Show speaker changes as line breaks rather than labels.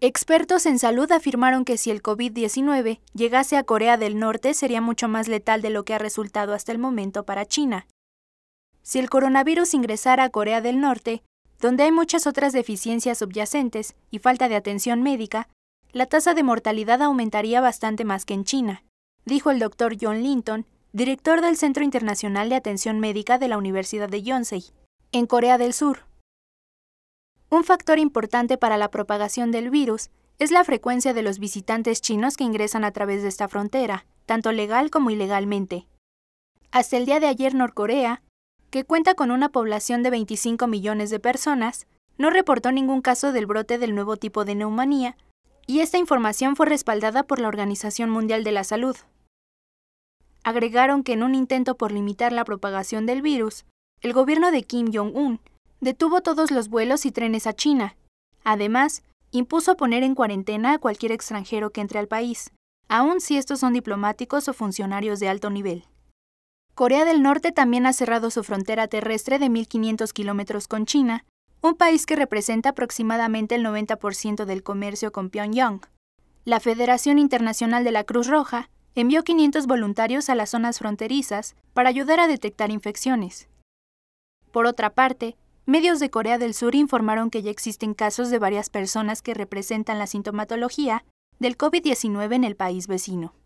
Expertos en salud afirmaron que si el COVID-19 llegase a Corea del Norte sería mucho más letal de lo que ha resultado hasta el momento para China. Si el coronavirus ingresara a Corea del Norte, donde hay muchas otras deficiencias subyacentes y falta de atención médica, la tasa de mortalidad aumentaría bastante más que en China, dijo el doctor John Linton, director del Centro Internacional de Atención Médica de la Universidad de Yonsei, en Corea del Sur. Un factor importante para la propagación del virus es la frecuencia de los visitantes chinos que ingresan a través de esta frontera, tanto legal como ilegalmente. Hasta el día de ayer Norcorea, que cuenta con una población de 25 millones de personas, no reportó ningún caso del brote del nuevo tipo de neumonía, y esta información fue respaldada por la Organización Mundial de la Salud. Agregaron que en un intento por limitar la propagación del virus, el gobierno de Kim Jong-un detuvo todos los vuelos y trenes a China. Además, impuso poner en cuarentena a cualquier extranjero que entre al país, aun si estos son diplomáticos o funcionarios de alto nivel. Corea del Norte también ha cerrado su frontera terrestre de 1.500 kilómetros con China, un país que representa aproximadamente el 90% del comercio con Pyongyang. La Federación Internacional de la Cruz Roja envió 500 voluntarios a las zonas fronterizas para ayudar a detectar infecciones. Por otra parte, Medios de Corea del Sur informaron que ya existen casos de varias personas que representan la sintomatología del COVID-19 en el país vecino.